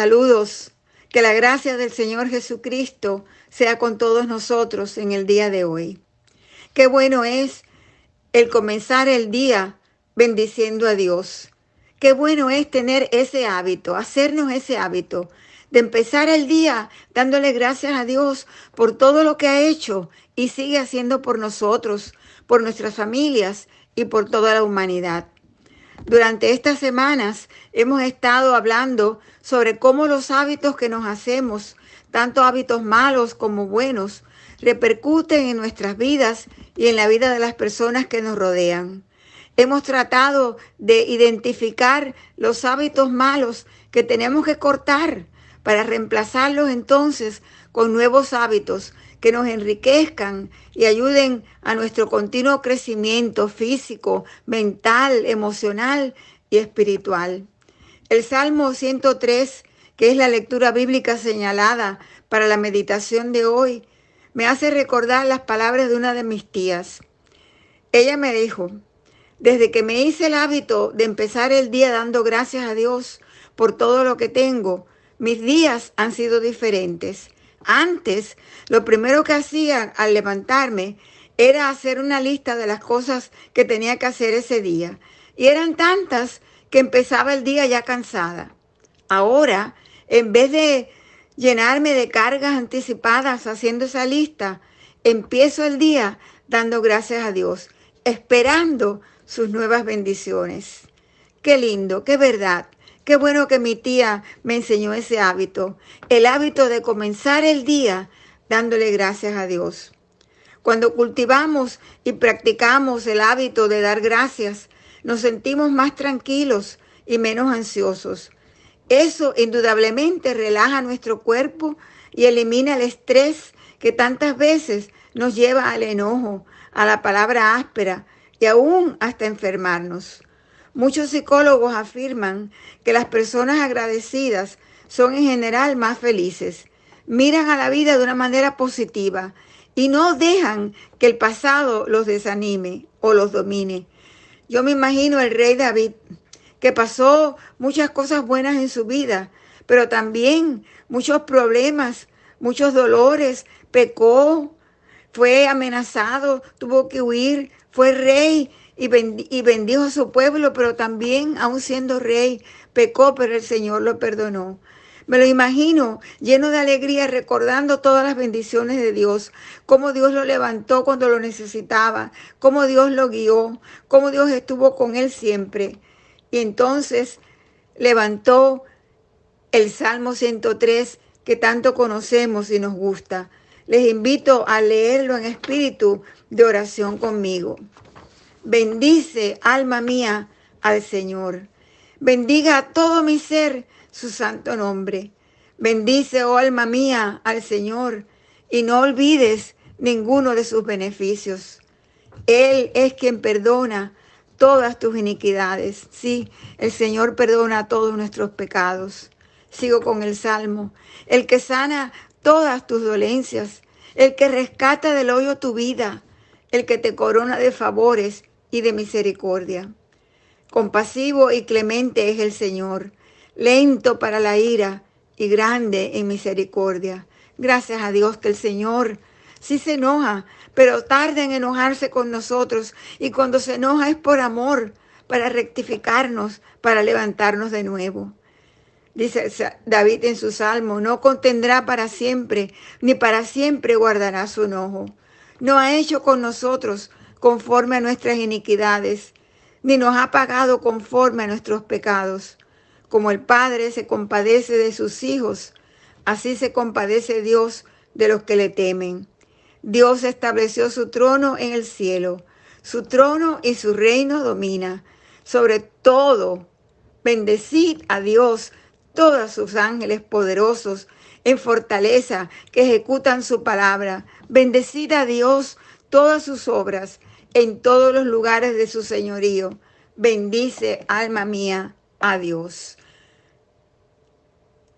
Saludos. Que la gracia del Señor Jesucristo sea con todos nosotros en el día de hoy. Qué bueno es el comenzar el día bendiciendo a Dios. Qué bueno es tener ese hábito, hacernos ese hábito de empezar el día dándole gracias a Dios por todo lo que ha hecho y sigue haciendo por nosotros, por nuestras familias y por toda la humanidad. Durante estas semanas hemos estado hablando sobre cómo los hábitos que nos hacemos, tanto hábitos malos como buenos, repercuten en nuestras vidas y en la vida de las personas que nos rodean. Hemos tratado de identificar los hábitos malos que tenemos que cortar para reemplazarlos entonces con nuevos hábitos que nos enriquezcan y ayuden a nuestro continuo crecimiento físico, mental, emocional y espiritual. El Salmo 103, que es la lectura bíblica señalada para la meditación de hoy, me hace recordar las palabras de una de mis tías. Ella me dijo, desde que me hice el hábito de empezar el día dando gracias a Dios por todo lo que tengo, mis días han sido diferentes. Antes, lo primero que hacía al levantarme era hacer una lista de las cosas que tenía que hacer ese día. Y eran tantas que empezaba el día ya cansada. Ahora, en vez de llenarme de cargas anticipadas haciendo esa lista, empiezo el día dando gracias a Dios, esperando sus nuevas bendiciones. Qué lindo, qué verdad. Qué bueno que mi tía me enseñó ese hábito, el hábito de comenzar el día dándole gracias a Dios. Cuando cultivamos y practicamos el hábito de dar gracias, nos sentimos más tranquilos y menos ansiosos. Eso indudablemente relaja nuestro cuerpo y elimina el estrés que tantas veces nos lleva al enojo, a la palabra áspera y aún hasta enfermarnos. Muchos psicólogos afirman que las personas agradecidas son en general más felices, miran a la vida de una manera positiva y no dejan que el pasado los desanime o los domine. Yo me imagino el rey David, que pasó muchas cosas buenas en su vida, pero también muchos problemas, muchos dolores, pecó, fue amenazado, tuvo que huir, fue rey y, bendijo a su pueblo, pero también, aun siendo rey, pecó, pero el Señor lo perdonó. Me lo imagino lleno de alegría, recordando todas las bendiciones de Dios, cómo Dios lo levantó cuando lo necesitaba, cómo Dios lo guió, cómo Dios estuvo con él siempre. Y entonces levantó el Salmo 103 que tanto conocemos y nos gusta. Les invito a leerlo en espíritu de oración conmigo. Bendice, alma mía, al Señor. Bendiga a todo mi ser su santo nombre. Bendice, oh alma mía, al Señor, y no olvides ninguno de sus beneficios. Él es quien perdona todas tus iniquidades. Sí, el Señor perdona todos nuestros pecados. Sigo con el Salmo. El que sana todas tus dolencias, el que rescata del hoyo tu vida, el que te corona de favores y de misericordia. Compasivo y clemente es el Señor, lento para la ira y grande en misericordia. Gracias a Dios que el Señor sí se enoja, pero tarda en enojarse con nosotros y cuando se enoja es por amor, para rectificarnos, para levantarnos de nuevo. Dice David en su salmo, no contendrá para siempre, ni para siempre guardará su enojo. No ha hecho con nosotros conforme a nuestras iniquidades, ni nos ha pagado conforme a nuestros pecados. Como el Padre se compadece de sus hijos, así se compadece Dios de los que le temen. Dios estableció su trono en el cielo, su trono y su reino domina. Sobre todo, bendecid a Dios todos sus ángeles poderosos en fortaleza que ejecutan su palabra. Bendecid a Dios todas sus obras en todos los lugares de su señorío. Bendice, alma mía, a Dios.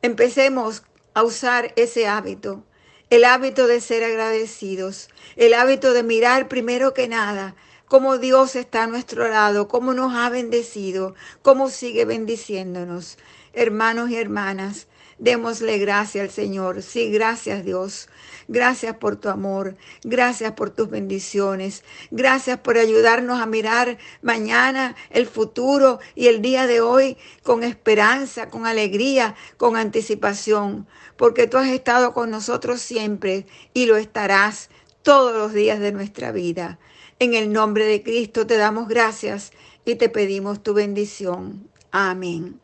Empecemos a usar ese hábito, el hábito de ser agradecidos, el hábito de mirar primero que nada cómo Dios está a nuestro lado, cómo nos ha bendecido, cómo sigue bendiciéndonos. Hermanos y hermanas, Démosle gracias al Señor. Sí, gracias Dios. Gracias por tu amor. Gracias por tus bendiciones. Gracias por ayudarnos a mirar mañana, el futuro y el día de hoy con esperanza, con alegría, con anticipación. Porque tú has estado con nosotros siempre y lo estarás todos los días de nuestra vida. En el nombre de Cristo te damos gracias y te pedimos tu bendición. Amén.